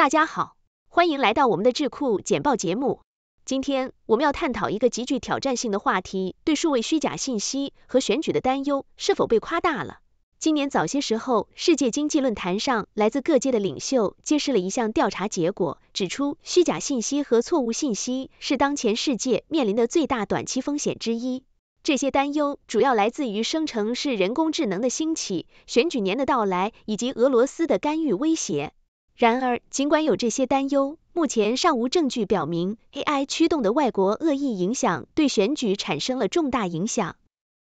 大家好，欢迎来到我们的智库简报节目。今天我们要探讨一个极具挑战性的话题：对数位虚假信息和选举的担忧是否被夸大了？今年早些时候，世界经济论坛上，来自各界的领袖揭示了一项调查结果，指出虚假信息和错误信息是当前世界面临的最大短期风险之一。这些担忧主要来自于生成式人工智能的兴起、选举年的到来以及俄罗斯的干预威胁。然而，尽管有这些担忧，目前尚无证据表明 AI 驱动的外国恶意影响对选举产生了重大影响。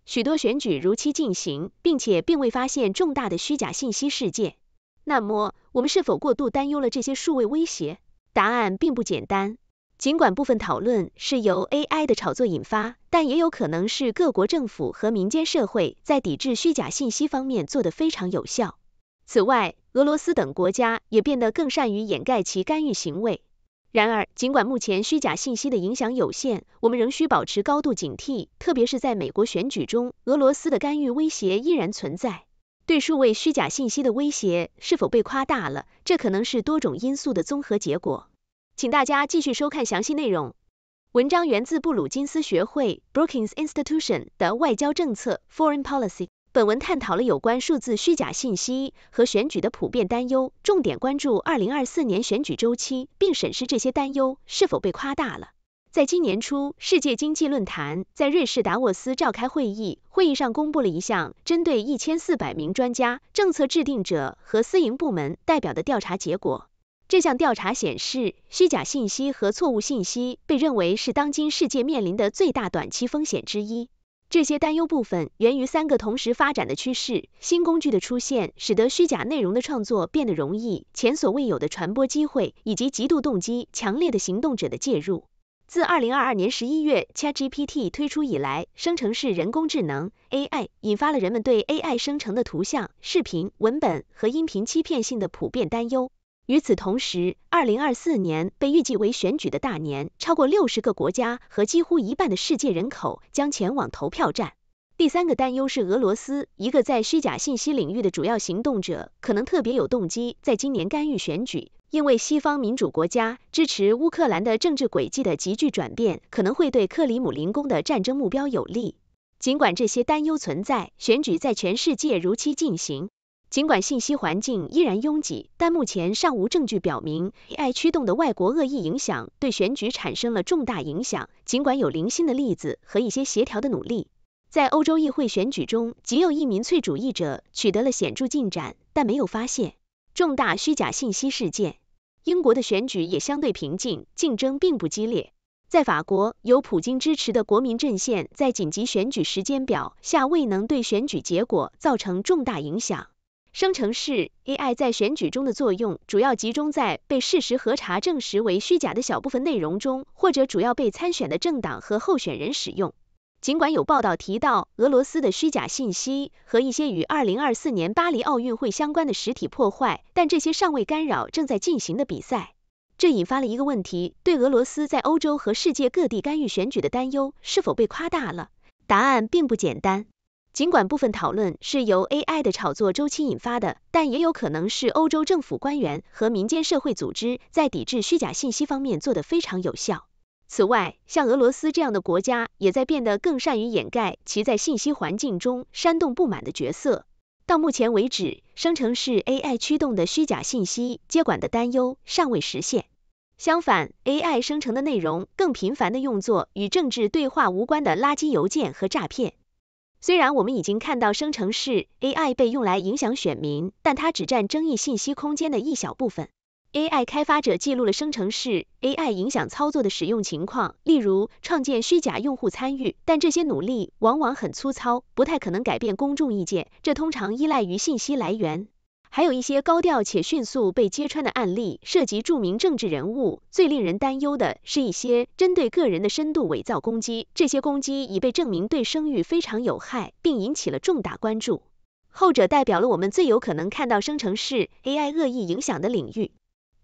许多选举如期进行，并且并未发现重大的虚假信息事件。那么，我们是否过度担忧了这些数位威胁？答案并不简单。尽管部分讨论是由 AI 的炒作引发，但也有可能是各国政府和民间社会在抵制虚假信息方面做得非常有效。此外，俄罗斯等国家也变得更善于掩盖其干预行为。然而，尽管目前虚假信息的影响有限，我们仍需保持高度警惕，特别是在美国选举中，俄罗斯的干预威胁依然存在。对数位虚假信息的威胁是否被夸大了？这可能是多种因素的综合结果。请大家继续收看详细内容。文章源自布鲁金斯学会 （Brookings Institution） 的外交政策 （Foreign Policy）。本文探讨了有关数字虚假信息和选举的普遍担忧，重点关注二零二四年选举周期，并审视这些担忧是否被夸大了。在今年初，世界经济论坛在瑞士达沃斯召开会议，会议上公布了一项针对一千四百名专家、政策制定者和私营部门代表的调查结果。这项调查显示，虚假信息和错误信息被认为是当今世界面临的最大短期风险之一。这些担忧部分源于三个同时发展的趋势：新工具的出现使得虚假内容的创作变得容易，前所未有的传播机会，以及极度动机强烈的行动者的介入。自2022年11月 ChatGPT 推出以来，生成式人工智能 AI 引发了人们对 AI 生成的图像、视频、文本和音频欺骗性的普遍担忧。与此同时，2024年被预计为选举的大年，超过60个国家和几乎一半的世界人口将前往投票站。第三个担忧是俄罗斯，一个在虚假信息领域的主要行动者，可能特别有动机在今年干预选举，因为西方民主国家支持乌克兰的政治轨迹的急剧转变可能会对克里姆林宫的战争目标有利。尽管这些担忧存在，选举在全世界如期进行。尽管信息环境依然拥挤，但目前尚无证据表明 AI 驱动的外国恶意影响对选举产生了重大影响。尽管有零星的例子和一些协调的努力，在欧洲议会选举中，仅有一民粹主义者取得了显著进展，但没有发现重大虚假信息事件。英国的选举也相对平静，竞争并不激烈。在法国，由普京支持的国民阵线在紧急选举时间表下未能对选举结果造成重大影响。生成式 AI 在选举中的作用主要集中在被事实核查证实为虚假的小部分内容中，或者主要被参选的政党和候选人使用。尽管有报道提到俄罗斯的虚假信息和一些与2024年巴黎奥运会相关的实体破坏，但这些尚未干扰正在进行的比赛。这引发了一个问题：对俄罗斯在欧洲和世界各地干预选举的担忧是否被夸大了？答案并不简单。尽管部分讨论是由 AI 的炒作周期引发的，但也有可能是欧洲政府官员和民间社会组织在抵制虚假信息方面做得非常有效。此外，像俄罗斯这样的国家也在变得更善于掩盖其在信息环境中煽动不满的角色。到目前为止，生成式 AI 驱动的虚假信息接管的担忧尚未实现。相反，AI 生成的内容更频繁地用作与政治对话无关的垃圾邮件和诈骗。虽然我们已经看到生成式 AI 被用来影响选民，但它只占争议信息空间的一小部分。AI 开发者记录了生成式 AI 影响操作的使用情况，例如创建虚假用户参与，但这些努力往往很粗糙，不太可能改变公众意见。这通常依赖于信息来源。还有一些高调且迅速被揭穿的案例，涉及著名政治人物。最令人担忧的是一些针对个人的深度伪造攻击，这些攻击已被证明对声誉非常有害，并引起了重大关注。后者代表了我们最有可能看到生成式 AI 恶意影响的领域。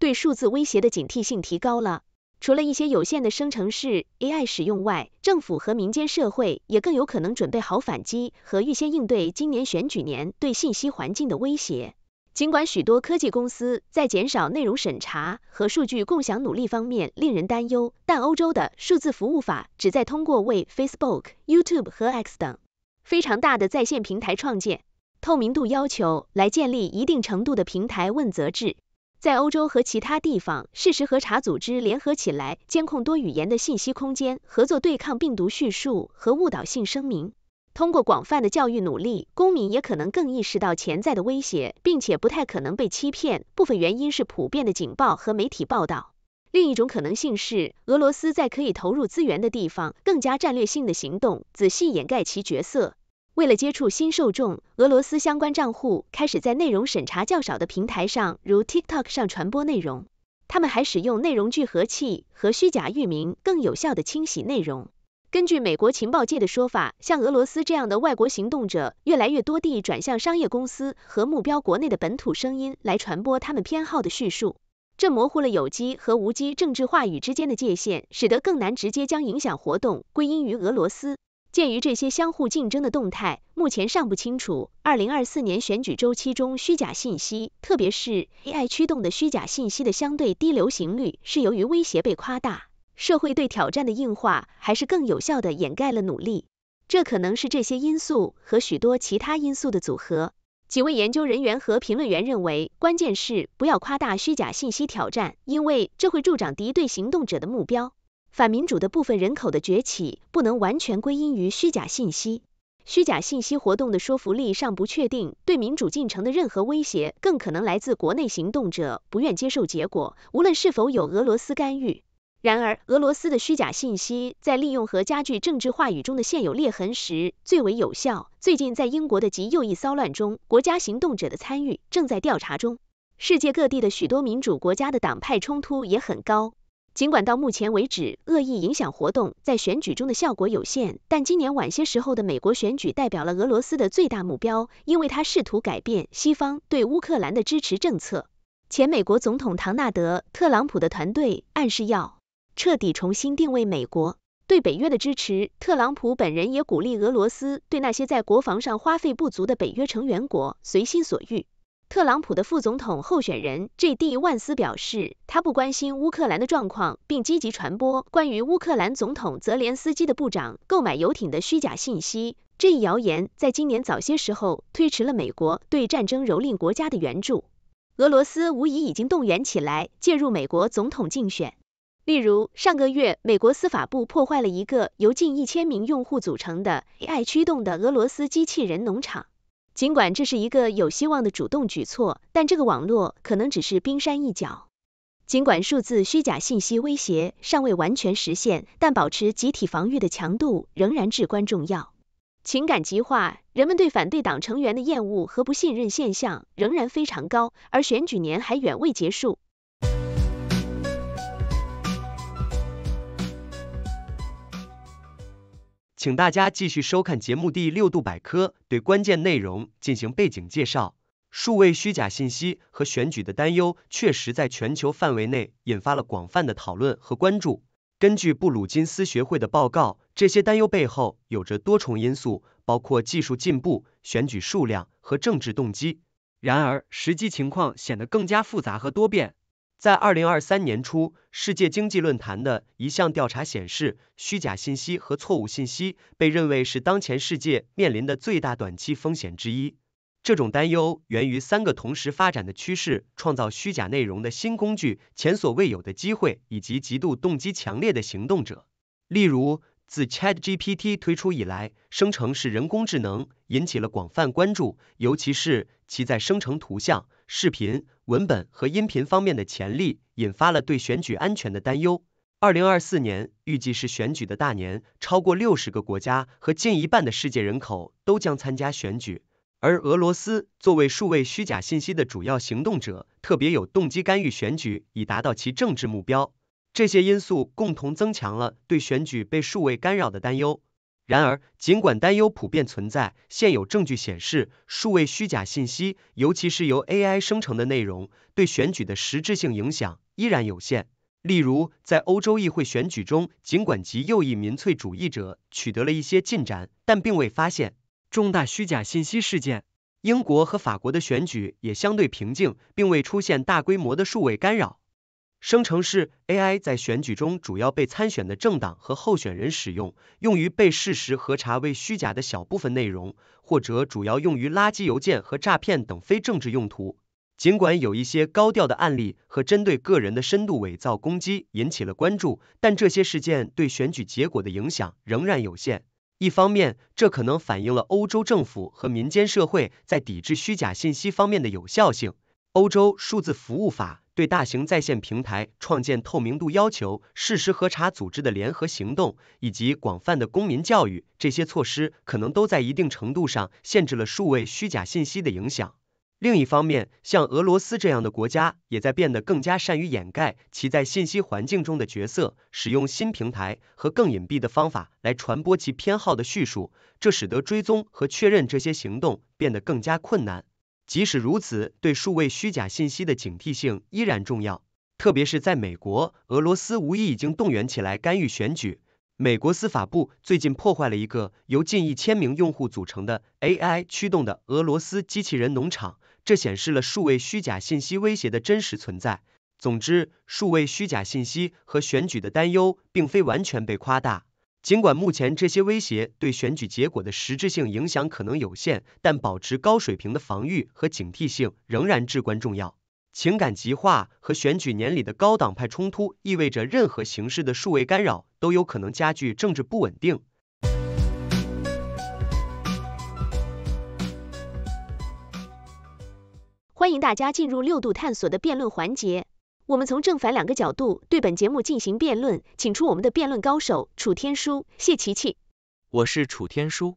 对数字威胁的警惕性提高了。除了一些有限的生成式 AI 使用外，政府和民间社会也更有可能准备好反击和预先应对今年选举年对信息环境的威胁。尽管许多科技公司在减少内容审查和数据共享努力方面令人担忧，但欧洲的数字服务法旨在通过为 Facebook、YouTube 和 X 等非常大的在线平台创建透明度要求，来建立一定程度的平台问责制。在欧洲和其他地方，事实核查组织联合起来监控多语言的信息空间，合作对抗病毒叙述和误导性声明。通过广泛的教育努力，公民也可能更意识到潜在的威胁，并且不太可能被欺骗。部分原因是普遍的警报和媒体报道。另一种可能性是，俄罗斯在可以投入资源的地方更加战略性的行动，仔细掩盖其角色。为了接触新受众，俄罗斯相关账户开始在内容审查较少的平台上，如 TikTok 上传播内容。他们还使用内容聚合器和虚假域名，更有效地清洗内容。根据美国情报界的说法，像俄罗斯这样的外国行动者越来越多地转向商业公司和目标国内的本土声音来传播他们偏好的叙述，这模糊了有机和无机政治话语之间的界限，使得更难直接将影响活动归因于俄罗斯。鉴于这些相互竞争的动态，目前尚不清楚2024年选举周期中虚假信息，特别是 AI 驱动的虚假信息的相对低流行率是由于威胁被夸大。社会对挑战的硬化还是更有效地掩盖了努力，这可能是这些因素和许多其他因素的组合。几位研究人员和评论员认为，关键是不要夸大虚假信息挑战，因为这会助长敌对行动者的目标。反民主的部分人口的崛起不能完全归因于虚假信息。虚假信息活动的说服力尚不确定，对民主进程的任何威胁更可能来自国内行动者不愿接受结果，无论是否有俄罗斯干预。然而，俄罗斯的虚假信息在利用和加剧政治话语中的现有裂痕时最为有效。最近，在英国的极右翼骚乱中，国家行动者的参与正在调查中。世界各地的许多民主国家的党派冲突也很高。尽管到目前为止，恶意影响活动在选举中的效果有限，但今年晚些时候的美国选举代表了俄罗斯的最大目标，因为它试图改变西方对乌克兰的支持政策。前美国总统唐纳德·特朗普的团队暗示要。彻底重新定位美国对北约的支持，特朗普本人也鼓励俄罗斯对那些在国防上花费不足的北约成员国随心所欲。特朗普的副总统候选人 J.D. 万斯表示，他不关心乌克兰的状况，并积极传播关于乌克兰总统泽连斯基的部长购买游艇的虚假信息。这一谣言在今年早些时候推迟了美国对战争蹂躏国家的援助。俄罗斯无疑已经动员起来，介入美国总统竞选。例如，上个月，美国司法部破坏了一个由近一千名用户组成的 AI 驱动的俄罗斯机器人农场。尽管这是一个有希望的主动举措，但这个网络可能只是冰山一角。尽管数字虚假信息威胁尚未完全实现，但保持集体防御的强度仍然至关重要。情感极化，人们对反对党成员的厌恶和不信任现象仍然非常高，而选举年还远未结束。请大家继续收看节目第六度百科，对关键内容进行背景介绍。数位虚假信息和选举的担忧确实在全球范围内引发了广泛的讨论和关注。根据布鲁金斯学会的报告，这些担忧背后有着多重因素，包括技术进步、选举数量和政治动机。然而，实际情况显得更加复杂和多变。在二零二三年初，世界经济论坛的一项调查显示，虚假信息和错误信息被认为是当前世界面临的最大短期风险之一。这种担忧源于三个同时发展的趋势：创造虚假内容的新工具、前所未有的机会以及极度动机强烈的行动者。例如，自 Chat GPT 推出以来，生成式人工智能引起了广泛关注，尤其是其在生成图像、视频。文本和音频方面的潜力引发了对选举安全的担忧。二零二四年预计是选举的大年，超过六十个国家和近一半的世界人口都将参加选举。而俄罗斯作为数位虚假信息的主要行动者，特别有动机干预选举以达到其政治目标。这些因素共同增强了对选举被数位干扰的担忧。然而，尽管担忧普遍存在，现有证据显示，数位虚假信息，尤其是由 AI 生成的内容，对选举的实质性影响依然有限。例如，在欧洲议会选举中，尽管极右翼民粹主义者取得了一些进展，但并未发现重大虚假信息事件。英国和法国的选举也相对平静，并未出现大规模的数位干扰。生成式 AI 在选举中主要被参选的政党和候选人使用，用于被事实核查为虚假的小部分内容，或者主要用于垃圾邮件和诈骗等非政治用途。尽管有一些高调的案例和针对个人的深度伪造攻击引起了关注，但这些事件对选举结果的影响仍然有限。一方面，这可能反映了欧洲政府和民间社会在抵制虚假信息方面的有效性。欧洲数字服务法。对大型在线平台创建透明度要求、事实核查组织的联合行动以及广泛的公民教育，这些措施可能都在一定程度上限制了数位虚假信息的影响。另一方面，像俄罗斯这样的国家也在变得更加善于掩盖其在信息环境中的角色，使用新平台和更隐蔽的方法来传播其偏好的叙述，这使得追踪和确认这些行动变得更加困难。即使如此，对数位虚假信息的警惕性依然重要，特别是在美国，俄罗斯无疑已经动员起来干预选举。美国司法部最近破坏了一个由近一千名用户组成的 AI 驱动的俄罗斯机器人农场，这显示了数位虚假信息威胁的真实存在。总之，数位虚假信息和选举的担忧并非完全被夸大。尽管目前这些威胁对选举结果的实质性影响可能有限，但保持高水平的防御和警惕性仍然至关重要。情感极化和选举年里的高党派冲突意味着任何形式的数位干扰都有可能加剧政治不稳定。欢迎大家进入六度探索的辩论环节。我们从正反两个角度对本节目进行辩论，请出我们的辩论高手楚天舒、谢琪琪。我是楚天舒，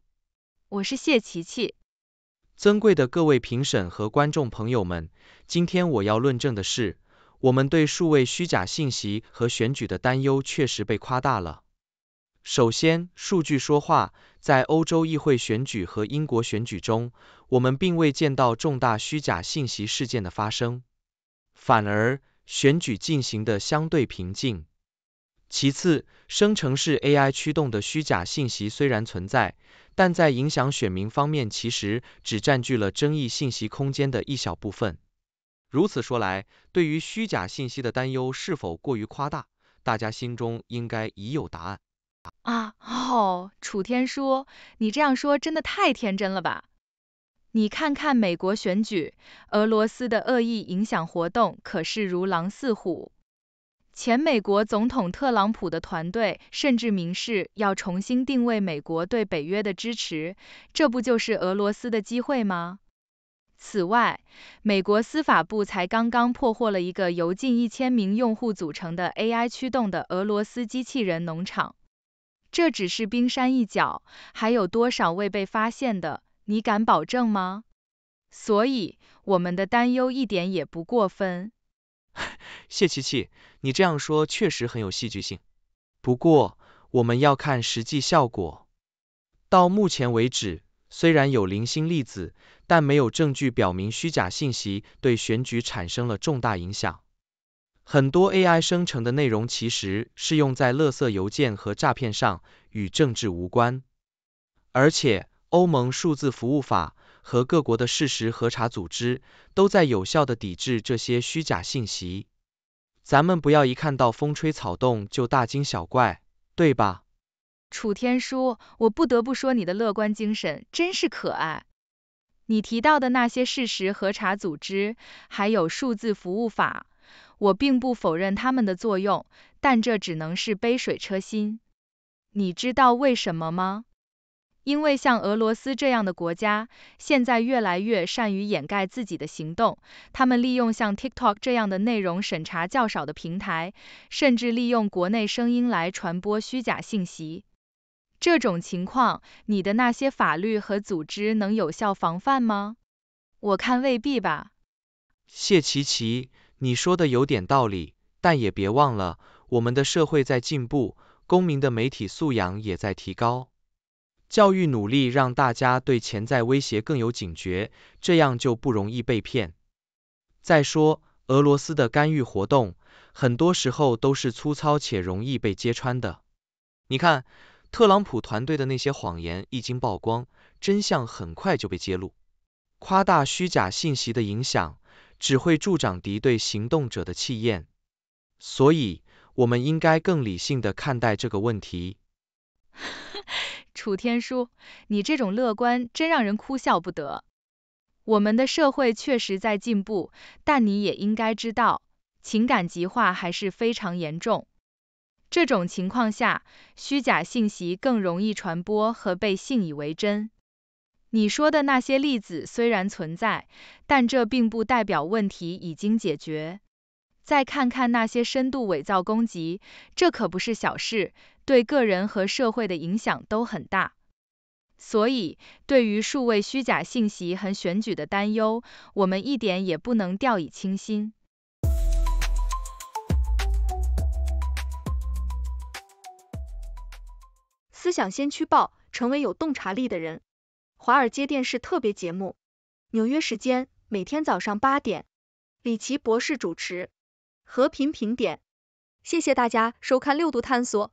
我是谢琪琪。尊贵的各位评审和观众朋友们，今天我要论证的是，我们对数位虚假信息和选举的担忧确实被夸大了。首先，数据说话，在欧洲议会选举和英国选举中，我们并未见到重大虚假信息事件的发生，反而。选举进行的相对平静。其次，生成式 AI 驱动的虚假信息虽然存在，但在影响选民方面，其实只占据了争议信息空间的一小部分。如此说来，对于虚假信息的担忧是否过于夸大，大家心中应该已有答案。啊，哦，楚天说，你这样说真的太天真了吧？你看看美国选举，俄罗斯的恶意影响活动可是如狼似虎。前美国总统特朗普的团队甚至明示要重新定位美国对北约的支持，这不就是俄罗斯的机会吗？此外，美国司法部才刚刚破获了一个由近一千名用户组成的 AI 驱动的俄罗斯机器人农场，这只是冰山一角，还有多少未被发现的？你敢保证吗？所以我们的担忧一点也不过分。谢琪琪，你这样说确实很有戏剧性。不过我们要看实际效果。到目前为止，虽然有零星例子，但没有证据表明虚假信息对选举产生了重大影响。很多 AI 生成的内容其实是用在垃圾邮件和诈骗上，与政治无关。而且。欧盟数字服务法和各国的事实核查组织都在有效地抵制这些虚假信息。咱们不要一看到风吹草动就大惊小怪，对吧？楚天舒，我不得不说你的乐观精神真是可爱。你提到的那些事实核查组织还有数字服务法，我并不否认他们的作用，但这只能是杯水车薪。你知道为什么吗？因为像俄罗斯这样的国家，现在越来越善于掩盖自己的行动。他们利用像 TikTok 这样的内容审查较少的平台，甚至利用国内声音来传播虚假信息。这种情况，你的那些法律和组织能有效防范吗？我看未必吧。谢琪琪，你说的有点道理，但也别忘了，我们的社会在进步，公民的媒体素养也在提高。教育努力让大家对潜在威胁更有警觉，这样就不容易被骗。再说，俄罗斯的干预活动很多时候都是粗糙且容易被揭穿的。你看，特朗普团队的那些谎言一经曝光，真相很快就被揭露。夸大虚假信息的影响，只会助长敌对行动者的气焰。所以，我们应该更理性的看待这个问题。楚天舒，你这种乐观真让人哭笑不得。我们的社会确实在进步，但你也应该知道，情感极化还是非常严重。这种情况下，虚假信息更容易传播和被信以为真。你说的那些例子虽然存在，但这并不代表问题已经解决。再看看那些深度伪造攻击，这可不是小事。对个人和社会的影响都很大，所以对于数位虚假信息和选举的担忧，我们一点也不能掉以轻心。思想先驱报，成为有洞察力的人。华尔街电视特别节目，纽约时间每天早上八点，李奇博士主持。和平评点，谢谢大家收看六度探索。